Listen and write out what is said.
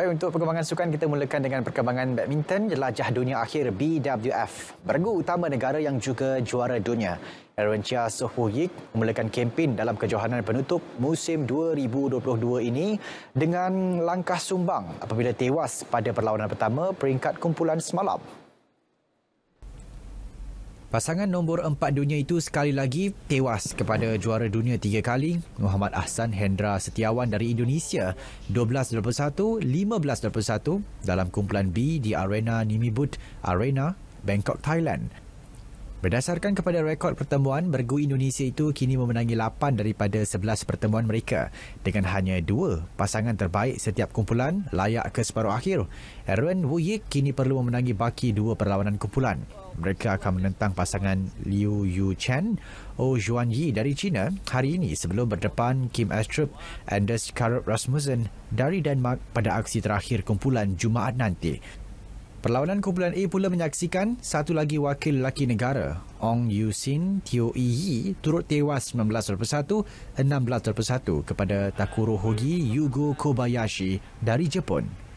Baik, untuk perkembangan sukan kita mulakan dengan perkembangan badminton jelajah dunia akhir BWF. Bergu utama negara yang juga juara dunia. Erwin Chia Sohu Yik memulakan kempen dalam kejohanan penutup musim 2022 ini dengan langkah sumbang apabila tewas pada perlawanan pertama peringkat kumpulan semalam. Pasangan nombor empat dunia itu sekali lagi tewas kepada juara dunia tiga kali Muhammad Ahsan Hendra Setiawan dari Indonesia 12-21, 15-21 dalam kumpulan B di Arena Nimibut Arena, Bangkok, Thailand. Berdasarkan kepada rekod pertemuan, bergu Indonesia itu kini memenangi 8 daripada 11 pertemuan mereka dengan hanya dua pasangan terbaik setiap kumpulan layak ke separuh akhir. Erwin Wuyik kini perlu memenangi baki dua perlawanan kumpulan mereka akan menentang pasangan Liu Yu Chen O Juan Yi dari China hari ini sebelum berdepan Kim Astrup Anders Karup Rasmussen dari Denmark pada aksi terakhir kumpulan Jumaat nanti. Perlawanan kumpulan A pula menyaksikan satu lagi wakil lelaki negara, Ong Yu Sin Tio Yi Yi, turut tewas 19 16.01 kepada Takuro Hogi Yugo Kobayashi dari Jepun.